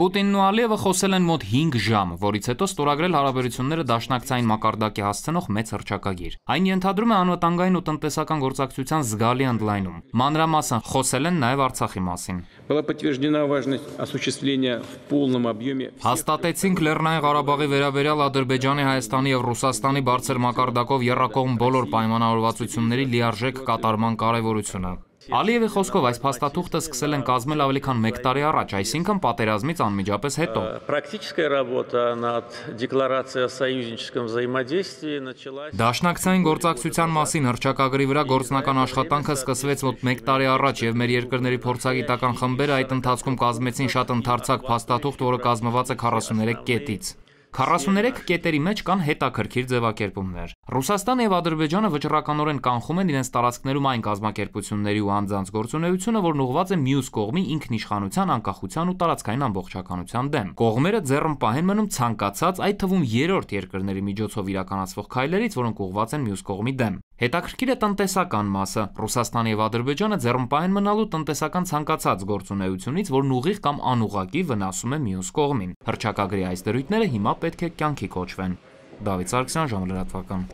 Պուտինն ու Ալիևը խոսել են մոտ 5 ժամ, որից հետո ստորագրել հարաբերությունները դաշնակցային մակարդակի հասցնող մեծ հռչակագիր։ Այն ենթադրում է անվտանգային ու տնտեսական գործակցության զգալի ընդլայնում։ Մանրամասն խոսել են նաև Արցախի մասին։ Հաստատեցինք Լեռնային Ղարաբաղի վերաբերյալ Ադրբեջանի, Հայաստանի եւ Ռուսաստանի բարձր մակարդակով եռակողմ բոլոր պայմանավորվածությունների լիարժեք կատարման կարեւորությունը։ Ալիևի խոսքով այս փաստաթուղթը սկսել են կազմել ավելի քան 1 տարի առաջ, այսինքն պատերազմից անմիջապես հետո։ Պրակտիկական работа над декларацией о союзническом взаимодействии началась Դաշնակցային գործակցության մասին հրճակագրի վրա գործնական աշխատանքը սկսվեց մոտ 1 տարի առաջ եւ մեր երկրների փորձագիտական խմբերը այդ ընթացքում կազմեցին շատ ընդարձակ փաստաթուղթ, որը կազմված է 43 կետից։ 43 կետերի մեջ կան հետաքրքիր ձևակերպումներ։ Ռուսաստանը եւ Ադրբեջանը վճռականորեն կանխում են իրենց տարածքներում այն կազմակերպությունների ու անձանց գործունեությունը, որն ուղղված է մյուս կողմի ինքնիշխանության, անկախության ու տարածքային ամբողջականության դեմ։ Կողմերը ձեռնպահ են մնում ցանկացած, այդ թվում երրորդ երկրների միջոցով իրականացվող քայլերից, որոնք ուղղված են մյուս կողմի դեմ։ Հետաքրքիր է տնտեսական մասը։ Ռուսաստանը և Ադրբեջանը ձեռնպահ են մնալու տնտեսական ցանկացած գործունեությունից, որն ուղիղ կամ անուղղակի վնասում է մյուս կողմին։ Հռչակագրի այս դրույթները հիմա պետք է կյանքի կոչվեն։ Դավիթ Սարգսյան, Ժամը լրատվական։